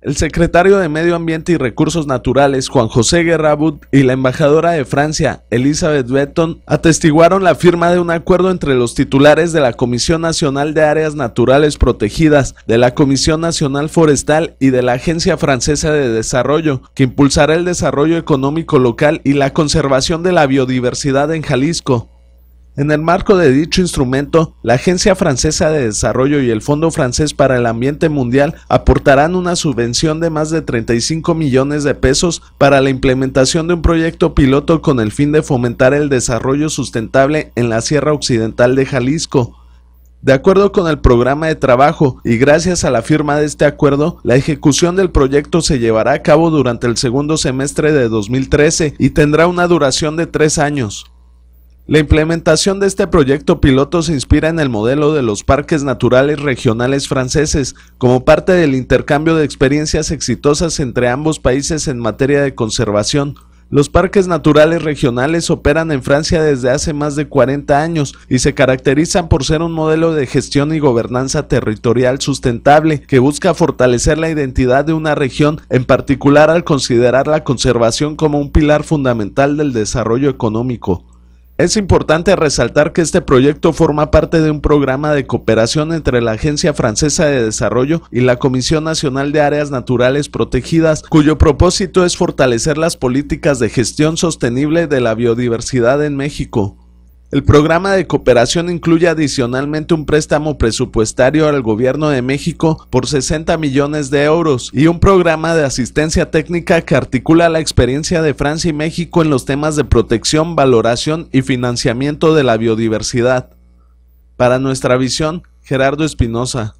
El secretario de Medio Ambiente y Recursos Naturales, Juan José Guerrabut, y la embajadora de Francia, Elizabeth Betton, atestiguaron la firma de un acuerdo entre los titulares de la Comisión Nacional de Áreas Naturales Protegidas, de la Comisión Nacional Forestal y de la Agencia Francesa de Desarrollo, que impulsará el desarrollo económico local y la conservación de la biodiversidad en Jalisco. En el marco de dicho instrumento, la Agencia Francesa de Desarrollo y el Fondo Francés para el Ambiente Mundial aportarán una subvención de más de 35 millones de pesos para la implementación de un proyecto piloto con el fin de fomentar el desarrollo sustentable en la Sierra Occidental de Jalisco. De acuerdo con el programa de trabajo y gracias a la firma de este acuerdo, la ejecución del proyecto se llevará a cabo durante el segundo semestre de 2013 y tendrá una duración de tres años. La implementación de este proyecto piloto se inspira en el modelo de los parques naturales regionales franceses, como parte del intercambio de experiencias exitosas entre ambos países en materia de conservación. Los parques naturales regionales operan en Francia desde hace más de 40 años y se caracterizan por ser un modelo de gestión y gobernanza territorial sustentable que busca fortalecer la identidad de una región, en particular al considerar la conservación como un pilar fundamental del desarrollo económico. Es importante resaltar que este proyecto forma parte de un programa de cooperación entre la Agencia Francesa de Desarrollo y la Comisión Nacional de Áreas Naturales Protegidas, cuyo propósito es fortalecer las políticas de gestión sostenible de la biodiversidad en México. El programa de cooperación incluye adicionalmente un préstamo presupuestario al Gobierno de México por 60 millones de euros y un programa de asistencia técnica que articula la experiencia de Francia y México en los temas de protección, valoración y financiamiento de la biodiversidad. Para nuestra visión, Gerardo Espinosa.